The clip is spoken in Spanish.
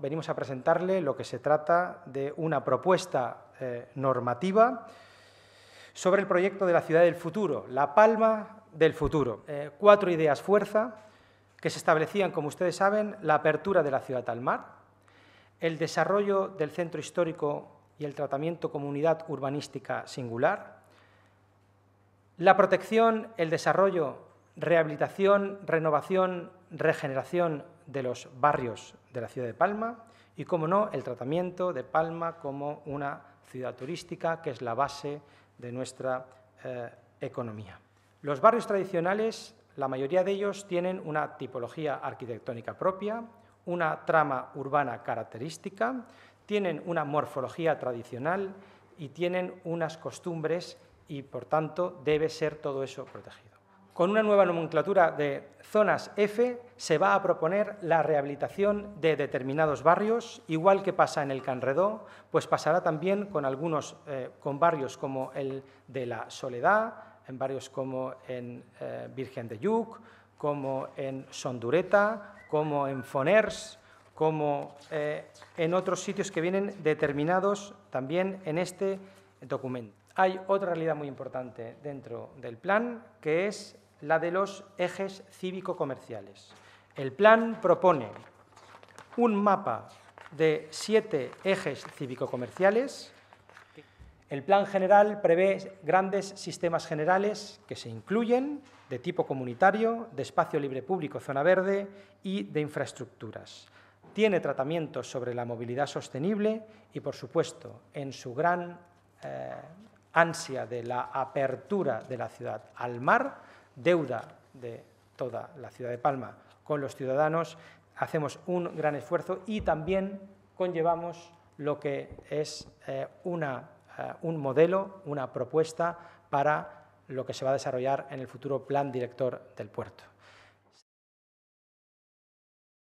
Venimos a presentarle lo que se trata de una propuesta eh, normativa sobre el proyecto de la ciudad del futuro, La Palma del futuro. Eh, cuatro ideas fuerza que se establecían, como ustedes saben, la apertura de la ciudad al mar, el desarrollo del centro histórico y el tratamiento comunidad urbanística singular, la protección, el desarrollo, rehabilitación, renovación, regeneración de los barrios de la ciudad de Palma y, como no, el tratamiento de Palma como una ciudad turística, que es la base de nuestra eh, economía. Los barrios tradicionales, la mayoría de ellos tienen una tipología arquitectónica propia, una trama urbana característica, tienen una morfología tradicional y tienen unas costumbres y, por tanto, debe ser todo eso protegido. Con una nueva nomenclatura de zonas F se va a proponer la rehabilitación de determinados barrios, igual que pasa en el Canredó, pues pasará también con algunos eh, con barrios como el de la Soledad, en barrios como en eh, Virgen de Yuc, como en Sondureta, como en Foners, como eh, en otros sitios que vienen determinados también en este documento. Hay otra realidad muy importante dentro del plan, que es la de los ejes cívico-comerciales. El plan propone un mapa de siete ejes cívico-comerciales. El plan general prevé grandes sistemas generales que se incluyen de tipo comunitario, de espacio libre público, zona verde y de infraestructuras. Tiene tratamientos sobre la movilidad sostenible y, por supuesto, en su gran eh, ansia de la apertura de la ciudad al mar, deuda de toda la ciudad de Palma con los ciudadanos, hacemos un gran esfuerzo y también conllevamos lo que es eh, eh, un modelo, una propuesta para lo que se va a desarrollar en el futuro plan director del puerto.